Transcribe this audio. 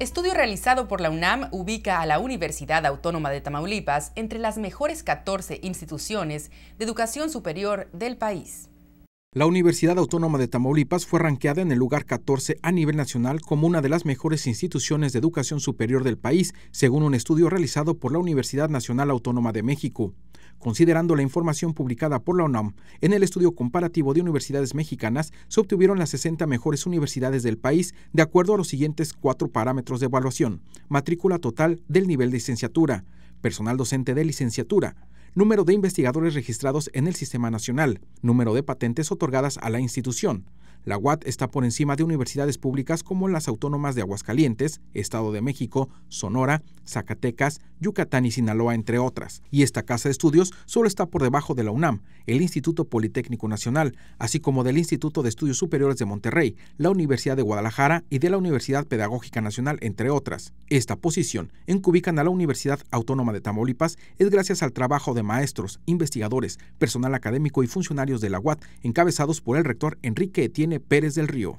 Estudio realizado por la UNAM ubica a la Universidad Autónoma de Tamaulipas entre las mejores 14 instituciones de educación superior del país. La Universidad Autónoma de Tamaulipas fue ranqueada en el lugar 14 a nivel nacional como una de las mejores instituciones de educación superior del país, según un estudio realizado por la Universidad Nacional Autónoma de México. Considerando la información publicada por la UNAM en el estudio comparativo de universidades mexicanas, se obtuvieron las 60 mejores universidades del país de acuerdo a los siguientes cuatro parámetros de evaluación. Matrícula total del nivel de licenciatura, personal docente de licenciatura, número de investigadores registrados en el Sistema Nacional, número de patentes otorgadas a la institución. La UAT está por encima de universidades públicas como las autónomas de Aguascalientes, Estado de México, Sonora, Zacatecas, Yucatán y Sinaloa, entre otras. Y esta casa de estudios solo está por debajo de la UNAM, el Instituto Politécnico Nacional, así como del Instituto de Estudios Superiores de Monterrey, la Universidad de Guadalajara y de la Universidad Pedagógica Nacional, entre otras. Esta posición, en que a la Universidad Autónoma de Tamaulipas, es gracias al trabajo de maestros, investigadores, personal académico y funcionarios de la UAT, encabezados por el rector Enrique Etienne Pérez del Río.